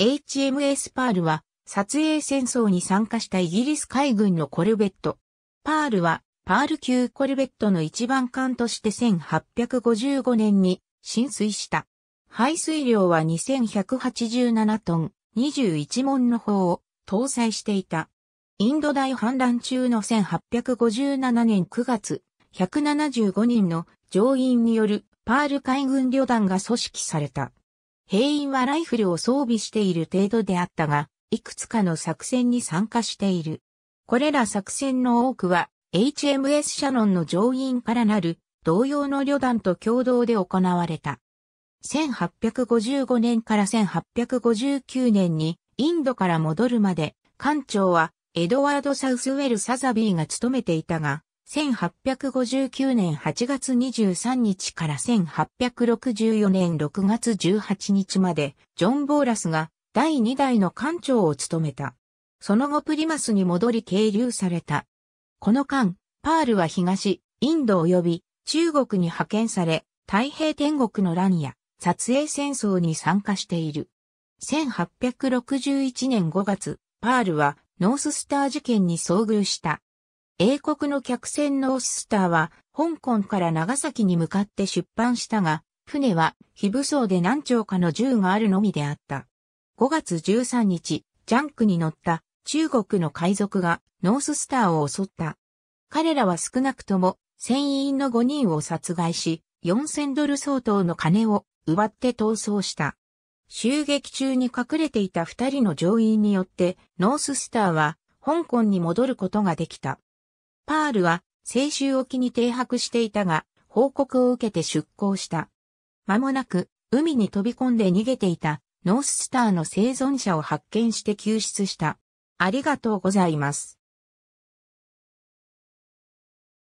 HMS パールは撮影戦争に参加したイギリス海軍のコルベット。パールはパール級コルベットの一番艦として1855年に浸水した。排水量は2187トン、21門の砲を搭載していた。インド大反乱中の1857年9月、175人の乗員によるパール海軍旅団が組織された。兵員はライフルを装備している程度であったが、いくつかの作戦に参加している。これら作戦の多くは、HMS シャノンの乗員からなる同様の旅団と共同で行われた。1855年から1859年にインドから戻るまで艦長はエドワード・サウスウェル・サザビーが務めていたが、1859年8月23日から1864年6月18日まで、ジョン・ボーラスが第2代の艦長を務めた。その後プリマスに戻り経流された。この間、パールは東、インド及び中国に派遣され、太平天国の乱や撮影戦争に参加している。1861年5月、パールはノーススター事件に遭遇した。英国の客船のオスターは、香港から長崎に向かって出版したが、船は非武装で何丁かの銃があるのみであった。5月13日、ジャンクに乗った中国の海賊がノーススターを襲った。彼らは少なくとも船員の5人を殺害し、4000ドル相当の金を奪って逃走した。襲撃中に隠れていた2人の乗員によって、ノーススターは香港に戻ることができた。パールは、青州沖に停泊していたが、報告を受けて出港した。間もなく、海に飛び込んで逃げていた、ノーススターの生存者を発見して救出した。ありがとうございます。